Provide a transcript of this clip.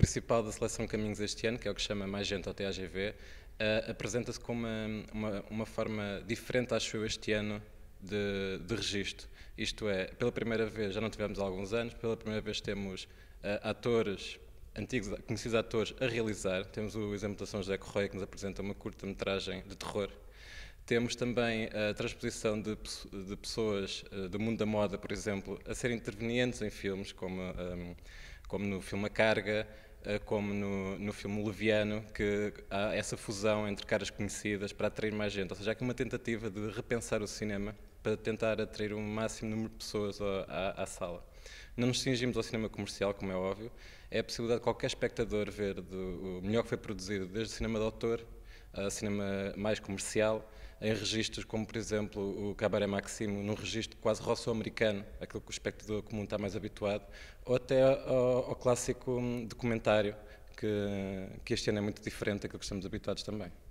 principal da seleção Caminhos este ano, que é o que chama mais gente ao TAGV, uh, eh, apresenta-se como uma, uma, uma, forma diferente, acho eu, este ano de, de registro. Isto é, pela primeira vez, já não tivemos há alguns anos, pela primeira vez temos uh, atores, antigos conhecidos atores, a realizar. Temos o exemplo da São José Correia, que nos apresenta uma curta-metragem de terror. Temos também eh, a transposição de, de pessoas uh, do mundo da moda, por exemplo, a serem intervenientes em filmes, como, um, ehm, como no filme A Carga, eh, como no, no filme Leviano, que há essa fusão entre caras conhecidas para atrair mais gente. Ou seja, há aqui uma tentativa de repensar o cinema para tentar atrair o um máximo número de pessoas à, à sala. Não nos cingimos ao cinema comercial, como é óbvio. É a possibilidade de qualquer espectador ver o melhor que foi produzido, desde o cinema de autor a cinema mais comercial, em registros como, por exemplo, o Cabaré Maximo, num registro quase rosso-americano, aquilo que o espectador comum está mais habituado, ou até ao, ao clássico documentário, que, que este ano é muito diferente daquilo que estamos habituados também.